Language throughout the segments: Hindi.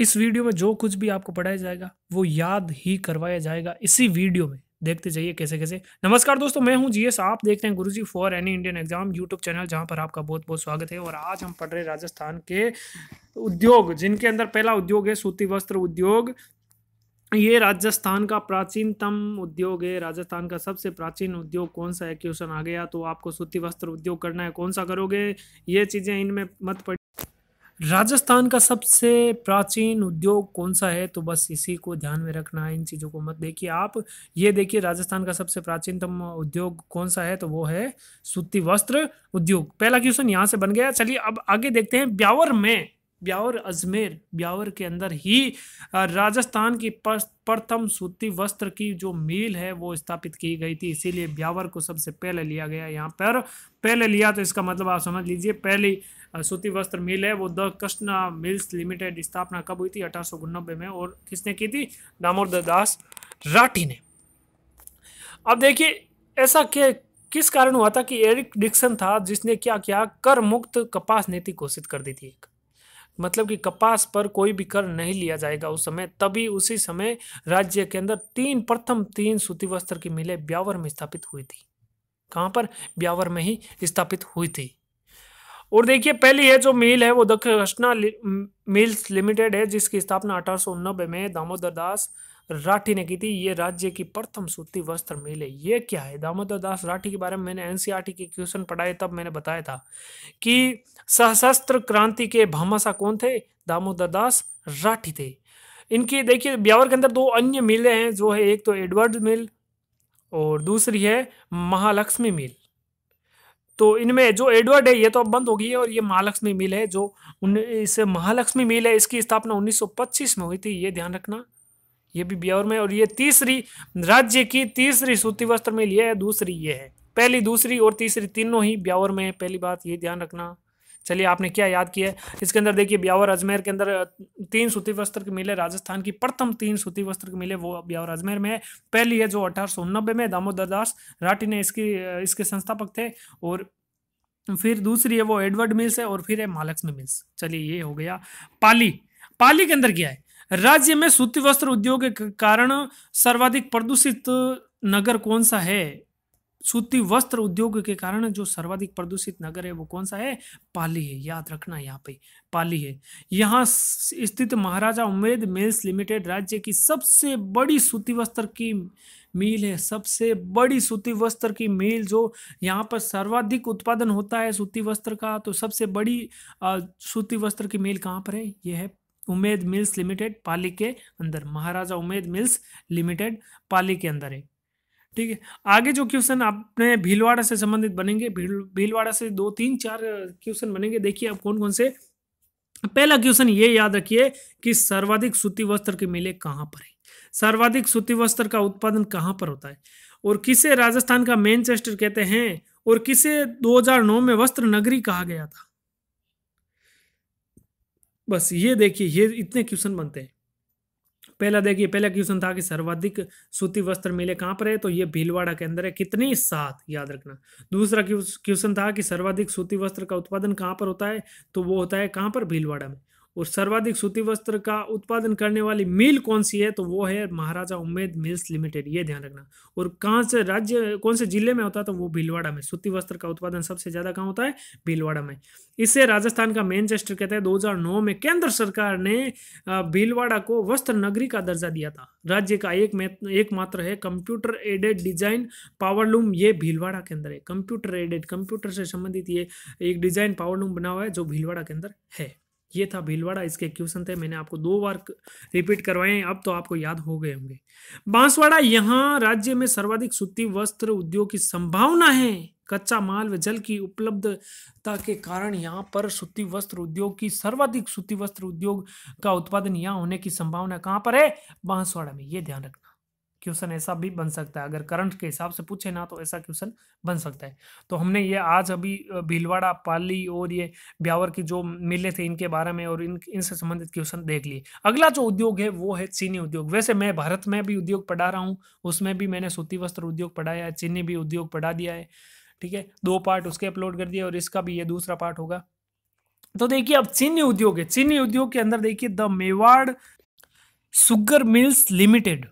इस वीडियो में जो कुछ भी आपको पढ़ाया जाएगा वो याद ही करवाया जाएगा इसी वीडियो में देखते जाइए कैसे कैसे नमस्कार दोस्तों मैं हूं जीएस आप देख रहे हैं Guruji for any Indian exam YouTube channel जहां पर आपका बहुत बहुत स्वागत है और आज हम पढ़ रहे राजस्थान के उद्योग जिनके अंदर पहला उद्योग है सूती वस्त्र उद्योग ये राजस्थान का प्राचीनतम उद्योग है राजस्थान का सबसे प्राचीन उद्योग कौन सा है क्वेश्चन आ गया तो आपको सूती वस्त्र उद्योग करना है कौन सा करोगे ये चीज़ें इनमें मत पड़ी राजस्थान का सबसे प्राचीन उद्योग कौन सा है तो बस इसी को ध्यान में रखना है इन चीज़ों को मत देखिए आप ये देखिए राजस्थान का सबसे प्राचीनतम उद्योग कौन सा है तो वो है सूती वस्त्र उद्योग पहला क्वेश्चन यहाँ से बन गया चलिए अब आगे देखते हैं ब्यावर में ब्यावर अजमेर ब्यावर के अंदर ही राजस्थान की प्रथम सूती वस्त्र की जो मील है वो स्थापित की गई थी इसीलिए ब्यावर को सबसे पहले लिया गया यहाँ पर पहले लिया तो इसका मतलब आप समझ लीजिए पहली सूती वस्त्र मिल है वो द कृष्णा मिल्स लिमिटेड स्थापना कब हुई थी अठारह में और किसने की थी दामोदर दास राठी ने अब देखिए ऐसा क्या किस कारण हुआ था कि एरिक डिक्सन था जिसने क्या किया कर मुक्त कपास नीति घोषित कर दी थी एक मतलब कि कपास पर कोई भी कर नहीं लिया जाएगा उस समय तभी उसी समय राज्य के अंदर तीन प्रथम तीन सूती वस्त्र की मिलें ब्यावर में स्थापित हुई थी कहाँ पर ब्यावर में ही स्थापित हुई थी और देखिए पहली है जो मिल है वो दक्षिणा मिल्स लिमिटेड है जिसकी स्थापना अठारह में दामोदर दास राठी ने की थी ये राज्य की प्रथम सूती वस्त्र मिल है ये क्या है दामोदर दास राठी के बारे में मैंने एनसीईआरटी के क्वेश्चन पढ़ाए तब मैंने बताया था कि सशस्त्र क्रांति के भामाशा कौन थे दामोदर दास राठी थे इनकी देखिए ब्यावर के अंदर दो अन्य मिले हैं जो है एक तो एडवर्ड मिल और दूसरी है महालक्ष्मी मिल तो इनमें जो एडवर्ड है ये तो अब बंद हो गई है और ये महालक्ष्मी मिल है जो उन इस महालक्ष्मी मिल है इसकी स्थापना 1925 में हुई थी ये ध्यान रखना ये भी ब्यावर में और ये तीसरी राज्य की तीसरी सूती वस्त्र में लिया है दूसरी ये है पहली दूसरी और तीसरी तीनों ही ब्यावर में है पहली बात ये ध्यान रखना चलिए आपने क्या याद किया है इसके अंदर देखिए ब्यावर अजमेर के अंदर तीन सूती वस्त्र के मिले राजस्थान की प्रथम तीन सूती वस्त्र के मिले वो ब्यावर अजमेर में है पहली है जो अठारह में दामोदर दास राठी ने इसकी इसके संस्थापक थे और फिर दूसरी है वो एडवर्ड मिल्स है और फिर है मालक्ष्मी मिल्स चलिए ये हो गया पाली पाली के अंदर क्या है राज्य में सूती वस्त्र उद्योग के कारण सर्वाधिक प्रदूषित नगर कौन सा है सूती वस्त्र उद्योग के कारण जो सर्वाधिक प्रदूषित नगर है वो कौन सा है पाली है याद रखना यहाँ पे पाली है यहाँ स्थित महाराजा उमेद मिल्स लिमिटेड राज्य की सबसे बड़ी सूती वस्त्र की मिल है सबसे बड़ी सूती वस्त्र की मिल जो यहाँ पर सर्वाधिक उत्पादन होता है सूती वस्त्र का तो सबसे बड़ी सूती वस्त्र की मिल कहाँ पर है यह है उमेद मिल्स लिमिटेड पाली के अंदर महाराजा उमेद मिल्स लिमिटेड पाली के अंदर है ठीक है आगे जो क्वेश्चन आपने भीलवाड़ा से संबंधित बनेंगे भीलवाड़ा से दो तीन चार क्वेश्चन बनेंगे देखिए आप कौन कौन से पहला क्वेश्चन ये याद रखिए कि सर्वाधिक सूती वस्त्र के मेले कहाँ पर है सर्वाधिक सूती वस्त्र का उत्पादन कहाँ पर होता है और किसे राजस्थान का मैनचेस्टर कहते हैं और किसे 2009 में वस्त्र नगरी कहा गया था बस ये देखिए ये इतने क्वेश्चन बनते हैं पहला देखिए पहला क्वेश्चन था कि सर्वाधिक सूती वस्त्र मेले कहाँ पर है तो ये भीलवाड़ा के अंदर है कितनी सात याद रखना दूसरा क्वेश्चन था कि सर्वाधिक सूती वस्त्र का उत्पादन कहाँ पर होता है तो वो होता है कहाँ पर भीलवाड़ा में और सर्वाधिक सूती वस्त्र का उत्पादन करने वाली मिल कौन सी है तो वो है महाराजा उम्मेद मिल्स लिमिटेड ये ध्यान रखना और कहाँ से राज्य कौन से जिले में होता है तो वो भीलवाड़ा में सूती वस्त्र का उत्पादन सबसे ज़्यादा कहाँ होता है भीलवाड़ा में इसे राजस्थान का मैनचेस्टर कहते हैं दो में केंद्र सरकार ने भीलवाड़ा को वस्त्र नगरी का दर्जा दिया था राज्य का एक एकमात्र है कंप्यूटर एडेड डिजाइन पावरलूम ये भीलवाड़ा के अंदर है कंप्यूटर एडेड कंप्यूटर से संबंधित ये एक डिजाइन पावरलूम बना हुआ है जो भीलवाड़ा के अंदर है ये था भीलवाड़ा इसके क्वेश्चन थे मैंने आपको दो बार रिपीट करवाए अब तो आपको याद हो गए होंगे बांसवाड़ा यहाँ राज्य में सर्वाधिक सूती वस्त्र उद्योग की संभावना है कच्चा माल व जल की उपलब्धता के कारण यहाँ पर सूती वस्त्र उद्योग की सर्वाधिक सूती वस्त्र उद्योग का उत्पादन यहाँ होने की संभावना कहाँ पर है बांसवाड़ा में ये ध्यान रखना क्वेश्चन ऐसा भी बन सकता है अगर करंट के हिसाब से पूछे ना तो ऐसा क्वेश्चन बन सकता है तो हमने ये आज अभी भीलवाड़ा पाली और ये ब्यावर की जो मिले थे इनके बारे में और इन इनसे संबंधित क्वेश्चन देख लिए अगला जो उद्योग है वो है चीनी उद्योग वैसे मैं भारत में भी उद्योग पढ़ा रहा हूँ उसमें भी मैंने सूती वस्त्र उद्योग पढ़ाया है चीनी भी उद्योग पढ़ा दिया है ठीक है दो पार्ट उसके अपलोड कर दिए और इसका भी ये दूसरा पार्ट होगा तो देखिए अब चीनी उद्योग है चीनी उद्योग के अंदर देखिए the Mewar sugar mills limited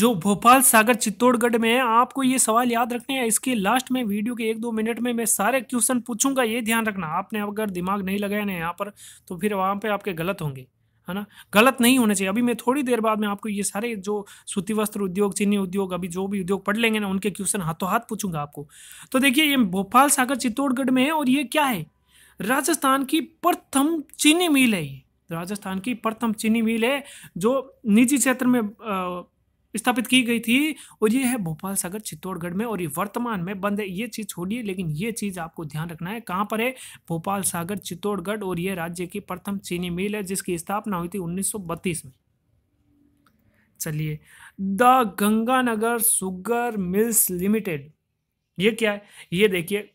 जो भोपाल सागर चित्तौड़गढ़ में है आपको ये सवाल याद रखने हैं इसके लास्ट में वीडियो के एक दो मिनट में मैं सारे क्वेश्चन पूछूंगा ये ध्यान रखना आपने अगर दिमाग नहीं लगाया ना यहाँ पर तो फिर वहाँ पे आपके गलत होंगे है ना गलत नहीं होने चाहिए अभी मैं थोड़ी देर बाद में आपको ये सारे जो सूती वस्त्र उद्योग चीनी उद्योग अभी जो भी उद्योग पढ़ लेंगे ना उनके क्वेश्चन हाथों हाथ पूछूंगा आपको तो देखिए ये भोपाल सागर चित्तौड़गढ़ में है और ये क्या है राजस्थान की प्रथम चीनी मिल है ये राजस्थान की प्रथम चीनी मिल है जो निजी क्षेत्र में स्थापित की गई थी और ये है भोपाल सागर चित्तौड़गढ़ में और ये वर्तमान में बंद है ये चीज़ छोड़िए लेकिन ये चीज़ आपको ध्यान रखना है कहाँ पर है भोपाल सागर चित्तौड़गढ़ और ये राज्य की प्रथम चीनी मिल है जिसकी स्थापना हुई थी उन्नीस में चलिए the Ganganagar sugar mills limited ये क्या है ये देखिए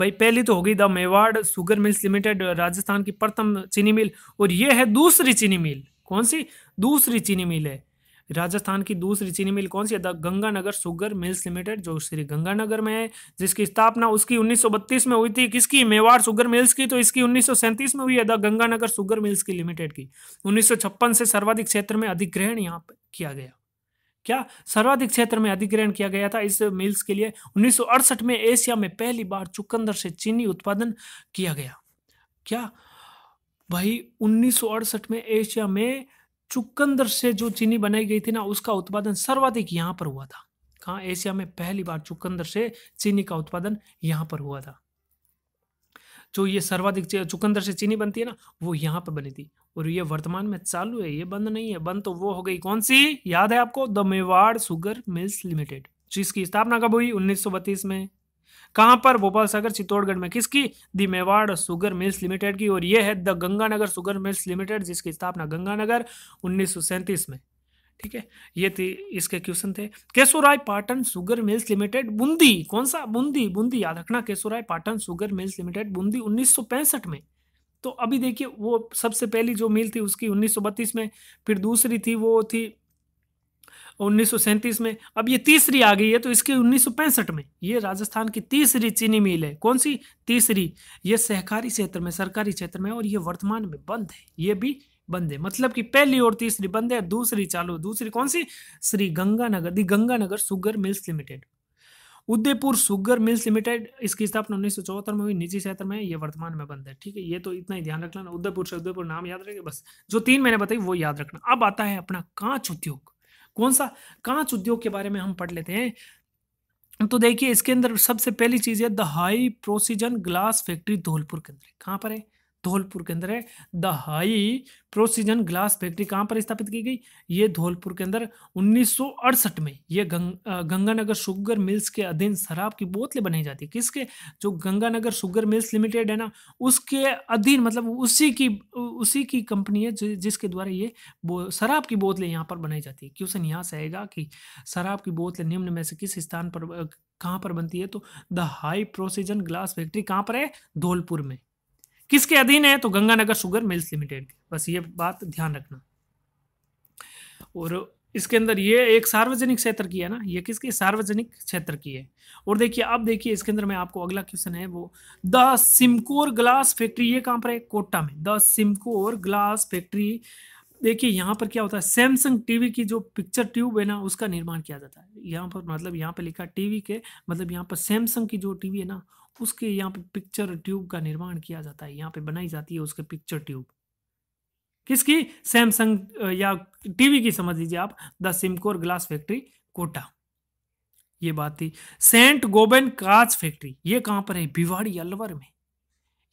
भाई पहली तो हो गई the Mewar sugar mills limited Rajasthan की प्रथम चीनी मिल और ये है दूसरी चीनी मिल कौन सी दूसरी चीनी मिल है राजस्थान की दूसरी चीनी मिल कौन सी है the Ganganagar sugar mills limited जो श्री गंगानगर में है जिसकी स्थापना उसकी 1932 में हुई थी किसकी मेवाड़ सुगर मिल्स की तो इसकी उन्नीस में हुई है द गंगानगर सुगर मिल्स की लिमिटेड की उन्नीस से सर्वाधिक क्षेत्र में अधिग्रहण यहाँ पर किया गया क्या सर्वाधिक क्षेत्र में अधिग्रहण किया गया था इस मिल्स के लिए उन्नीस में एशिया में पहली बार चुकंदर से चीनी उत्पादन किया गया क्या भाई उन्नीस में एशिया में चुकंदर से जो चीनी बनाई गई थी ना उसका उत्पादन सर्वाधिक यहाँ पर हुआ था कहाँ एशिया में पहली बार चुकंदर से चीनी का उत्पादन यहाँ पर हुआ था जो ये सर्वाधिक चुकंदर से चीनी बनती है ना वो यहाँ पर बनी थी और ये वर्तमान में चालू है ये बंद नहीं है बंद तो वो हो गई कौन सी याद है आपको the Mewar sugar mills limited जिसकी स्थापना कब हुई उन्नीस में कहाँ पर भोपाल सागर चित्तौड़गढ़ में किसकी the Mewar sugar mills limited की और ये है the Ganganagar sugar mills limited जिसकी स्थापना गंगानगर उन्नीस में ठीक है ये थी इसके क्वेश्चन थे Keshorai Patan sugar mills limited Bundi कौन सा बूंदी बूंदी याद रखना Keshorai Patan sugar mills limited Bundi उन्नीस में तो अभी देखिए वो सबसे पहली जो मिल थी उसकी 1932 में फिर दूसरी थी वो थी उन्नीस में अब ये तीसरी आ गई है तो इसकी उन्नीस में ये राजस्थान की तीसरी चीनी मिल है कौन सी तीसरी ये सहकारी क्षेत्र में सरकारी क्षेत्र में और ये वर्तमान में बंद है ये भी बंद है मतलब कि पहली और तीसरी बंद है दूसरी चालू दूसरी कौन सी Shri Ganganagar the Ganganagar sugar mills limited Udaipur sugar mills limited इसकी स्थापना उन्नीस सौ चौहत्तर में हुई निजी क्षेत्र में ये वर्तमान में बंद है ठीक है ये तो इतना ही ध्यान रखना उदयपुर से उदयपुर नाम याद रखे बस जो तीन मैंने बताई वो याद रखना अब आता है अपना कांच उद्योग कौन सा कांच उद्योग के बारे में हम पढ़ लेते हैं तो देखिए इसके अंदर सबसे पहली चीज है the high precision glass factory Dholpur के अंदर कहां पर है धौलपुर के अंदर है the high precision glass factory कहाँ पर स्थापित की गई ये धौलपुर के अंदर उन्नीस में ये गंग, गंगानगर शुगर मिल्स के अधीन शराब की बोतलें बनाई जाती है किसके जो गंगानगर शुगर मिल्स लिमिटेड है ना उसके अधीन मतलब उसी की उसी की कंपनी है जिसके द्वारा ये शराब की बोतलें यहाँ पर बनाई जाती है क्वेश्चन यहाँ से आएगा कि शराब की बोतलें निम्न में से किस स्थान पर कहाँ पर बनती है तो the high precision glass factory कहाँ पर है धौलपुर में किसके अधीन है तो गंगानगर शुगर मिल्स लिमिटेड बस ये बात ध्यान रखना और इसके अंदर ये एक सार्वजनिक क्षेत्र की है ना ये किसकी सार्वजनिक क्षेत्र की है और देखिए अब देखिए इसके अंदर में आपको अगला क्वेश्चन है वो द सिमकोर ग्लास फैक्ट्री ये कहाँ पर है कोटा में द सिमकोर ग्लास फैक्ट्री देखिए यहाँ पर क्या होता है सैमसंग टीवी की जो पिक्चर ट्यूब है ना उसका निर्माण किया जाता है यहाँ पर मतलब यहाँ पर लिखा टीवी के मतलब यहाँ पर सैमसंग की जो टीवी है ना उसके यहाँ पे पिक्चर ट्यूब का निर्माण किया जाता है यहाँ पे बनाई जाती है उसके पिक्चर ट्यूब किसकी सैमसंग या टीवी की समझ लीजिए आप the Semcor glass factory Kota ये बात थी सेंट गोबेन कांच फैक्ट्री ये कहाँ पर है भिवाड़ी अलवर में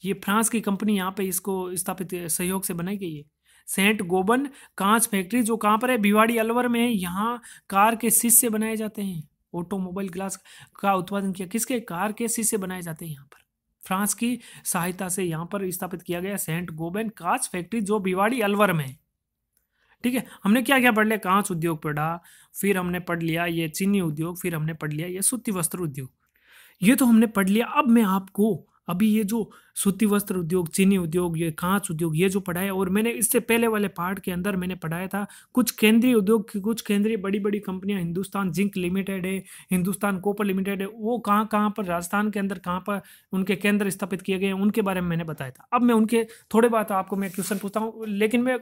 ये फ्रांस की कंपनी यहाँ पे इसको स्थापित सहयोग से बनाई गई है सेंट गोबन कांच फैक्ट्री जो कहाँ पर है भिवाड़ी अलवर में है यहाँ कार के से बनाए जाते हैं ऑटोमोबाइल ग्लास का उत्पादन किया किसके कार के से बनाए जाते हैं यहाँ पर फ्रांस की सहायता से यहाँ पर स्थापित किया गया सेंट गोबन कांच फैक्ट्री जो भिवाड़ी अलवर में है ठीक है हमने क्या क्या पढ़ लिया कांच उद्योग पढ़ा फिर हमने पढ़ लिया ये चीनी उद्योग फिर हमने पढ़ लिया ये सूती वस्त्र उद्योग ये तो हमने पढ़ लिया अब मैं आपको अभी ये जो सूती वस्त्र उद्योग चीनी उद्योग ये कांच उद्योग ये जो पढ़ाया और मैंने इससे पहले वाले पार्ट के अंदर मैंने पढ़ाया था कुछ केंद्रीय उद्योग की कुछ केंद्रीय बड़ी बड़ी कंपनियां हिंदुस्तान जिंक लिमिटेड है हिंदुस्तान कोपर लिमिटेड है वो कहाँ कहाँ पर राजस्थान के अंदर कहाँ पर उनके केंद्र स्थापित किए गए हैं उनके बारे में मैंने बताया था अब मैं उनके थोड़े बात आपको मैं क्वेश्चन पूछता हूँ लेकिन मैं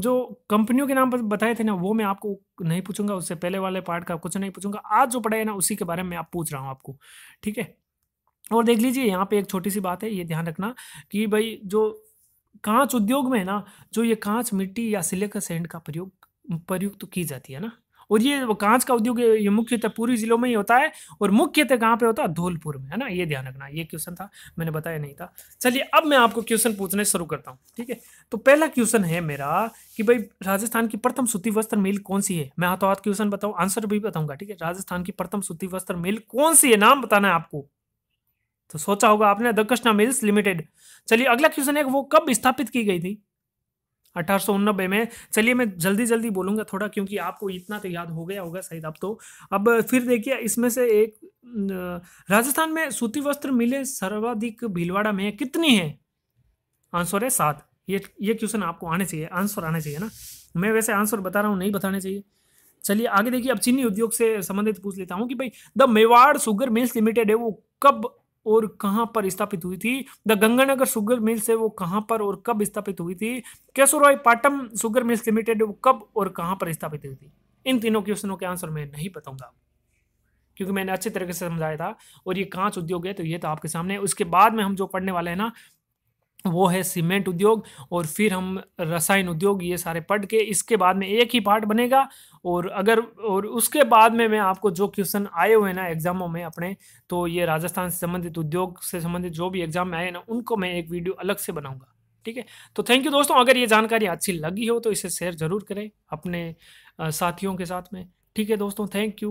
जो कंपनियों के नाम पर बताए थे ना वो मैं आपको नहीं पूछूंगा उससे पहले वाले पार्ट का कुछ नहीं पूछूंगा आज जो पढ़ाया ना उसी के बारे में आप पूछ रहा हूँ आपको ठीक है और देख लीजिए यहाँ पे एक छोटी सी बात है ये ध्यान रखना कि भाई जो कांच उद्योग में है ना जो ये कांच मिट्टी या सिलिका सेंड का प्रयोग प्रयुक्त तो की जाती है ना और ये कांच का उद्योग ये मुख्यतः पूरी जिलों में ही होता है और मुख्यतः कहाँ पे होता है धौलपुर में है ना ये ध्यान रखना ये क्वेश्चन था मैंने बताया नहीं था चलिए अब मैं आपको क्वेश्चन पूछने शुरू करता हूँ ठीक है तो पहला क्वेश्चन है मेरा कि भाई राजस्थान की प्रथम सूती वस्त्र मिल कौन सी है मैं हाथों हाथ क्वेश्चन बताऊँ आंसर भी बताऊंगा ठीक है राजस्थान की प्रथम सूती वस्त्र मिल कौन सी है नाम बताना है आपको तो सोचा होगा आपने द कृष्णा मिल्स लिमिटेड चलिए अगला क्वेश्चन है वो कब स्थापित की गई थी अठारह में चलिए मैं जल्दी जल्दी बोलूँगा थोड़ा क्योंकि आपको इतना तो याद हो गया होगा शायद अब तो अब फिर देखिए इसमें से एक राजस्थान में सूती वस्त्र मिले सर्वाधिक भीलवाड़ा में कितनी है आंसर है सात ये ये क्वेश्चन आपको आने चाहिए आंसर आने चाहिए ना मैं वैसे आंसर बता रहा हूँ नहीं बताने चाहिए चलिए आगे देखिए अब चीनी उद्योग से संबंधित पूछ लेता हूँ कि भाई the Mewar sugar mills limited है वो कब और कहाँ पर स्थापित हुई थी द गंगानगर शुगर मिल्स है वो कहाँ पर और कब स्थापित हुई थी Keshorai Patan sugar mills limited वो कब और कहाँ पर स्थापित हुई थी इन तीनों क्वेश्चनों के आंसर मैं नहीं बताऊंगा क्योंकि मैंने अच्छे तरीके से समझाया था और ये कांच उद्योग है तो ये तो आपके सामने उसके बाद में हम जो पढ़ने वाले हैं ना वो है सीमेंट उद्योग और फिर हम रसायन उद्योग ये सारे पढ़ के इसके बाद में एक ही पार्ट बनेगा और अगर और उसके बाद में मैं आपको जो क्वेश्चन आए हुए हैं ना एग्जामों में अपने तो ये राजस्थान से संबंधित उद्योग से संबंधित जो भी एग्जाम में आए ना उनको मैं एक वीडियो अलग से बनाऊंगा ठीक है तो थैंक यू दोस्तों अगर ये जानकारी अच्छी लगी हो तो इसे शेयर ज़रूर करें अपने साथियों के साथ में ठीक है दोस्तों थैंक यू